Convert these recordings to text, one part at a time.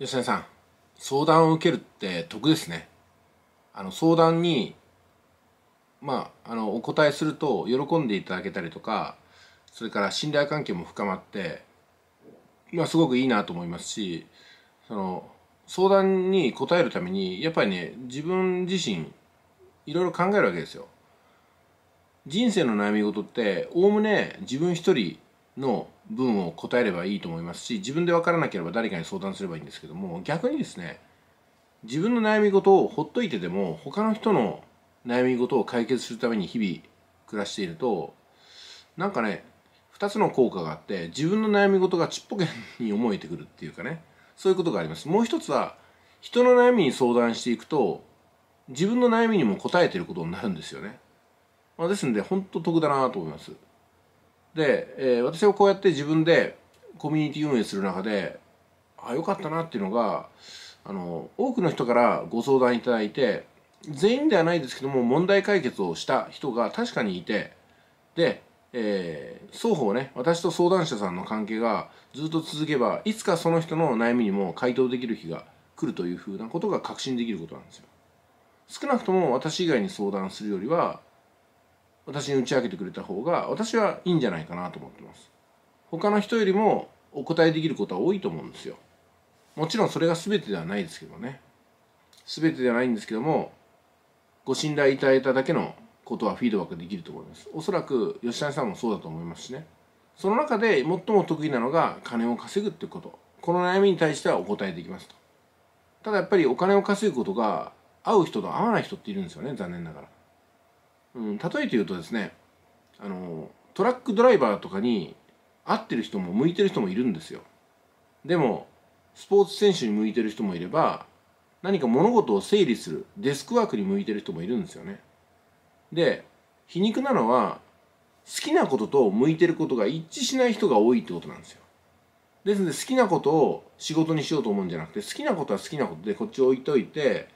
吉田さん相談を受けるって得ですねあの相談にまああのお答えすると喜んでいただけたりとかそれから信頼関係も深まってまあすごくいいなと思いますしその相談に答えるためにやっぱりね自分自身いろいろ考えるわけですよ。人生の悩み事っておおむね自分一人の文を答えればいいと思いますし自分で分からなければ誰かに相談すればいいんですけども逆にですね自分の悩み事をほっといてでも他の人の悩み事を解決するために日々暮らしているとなんかね2つの効果があって自分の悩み事がちっぽけに思えてくるっていうかねそういうことがありますもう一つは人の悩みに相談していくと自分の悩みにも答えてることになるんですよね、まあ、ですんで本当得だなと思いますで、えー、私はこうやって自分でコミュニティ運営する中であよかったなっていうのがあの多くの人からご相談いただいて全員ではないですけども問題解決をした人が確かにいてで、えー、双方ね私と相談者さんの関係がずっと続けばいつかその人の悩みにも回答できる日が来るというふうなことが確信できることなんですよ。少なくとも私以外に相談するよりは私に打ち明けてくれた方が私はいいんじゃないかなと思ってます他の人よりもお答えできることは多いと思うんですよもちろんそれが全てではないですけどね全てではないんですけどもご信頼いただいただけのことはフィードバックできると思いますおそらく吉谷さんもそうだと思いますしねその中で最も得意なのが金を稼ぐってことこの悩みに対してはお答えできますとただやっぱりお金を稼ぐことが合う人と合わない人っているんですよね残念ながら例えて言うとですねあのトラックドライバーとかに合ってる人も向いてる人もいるんですよでもスポーツ選手に向いてる人もいれば何か物事を整理するデスクワークに向いてる人もいるんですよねで皮肉なのは好きなことと向いてることが一致しない人が多いってことなんですよですので好きなことを仕事にしようと思うんじゃなくて好きなことは好きなことでこっち置いといて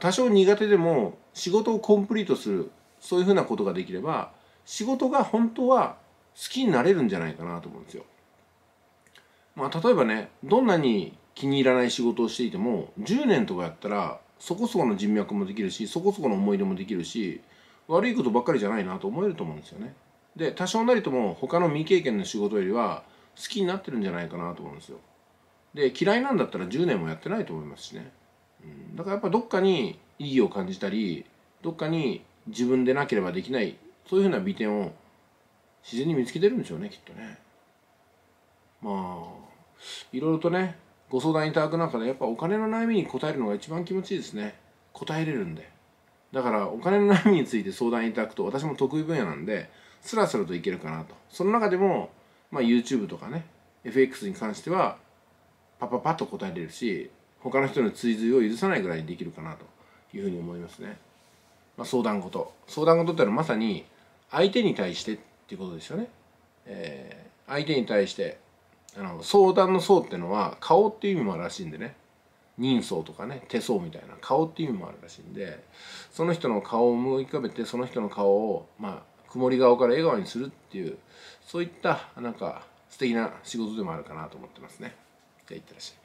多少苦手でも仕事をコンプリートするそういうふうなことができれば仕事が本当は好きになれるんじゃないかなと思うんですよ。まあ、例えばねどんなに気に入らない仕事をしていても10年とかやったらそこそこの人脈もできるしそこそこの思い出もできるし悪いことばっかりじゃないなと思えると思うんですよね。で多少なりとも他の未経験の仕事よりは好きになってるんじゃないかなと思うんですよ。で嫌いなんだったら10年もやってないと思いますしね。うん、だからやっぱどっかに意義を感じたりどっかに自分でなければできないそういうふうな美点を自然に見つけてるんでしょうねきっとね。まあいろいろとねご相談いただく中でやっぱお金の悩みに答えるのが一番気持ちいいですね答えれるんでだからお金の悩みについて相談いただくと私も得意分野なんでスラスラといけるかなとその中でも、まあ、YouTube とかね FX に関してはパパパッと答えれるし他の人の追随を許さないぐらいにできるかなというふうに思いますね。まあ、相談事相談事っていうのはまさに相手に対してっていうことですよね、えー、相手に対してあの相談の層っていうのは顔っていう意味もあるらしいんでね人相とかね手相みたいな顔っていう意味もあるらしいんでその人の顔を思い浮かべてその人の顔をまあ曇り顔から笑顔にするっていうそういったなんか素敵な仕事でもあるかなと思ってますね。じゃあいってらっしゃい。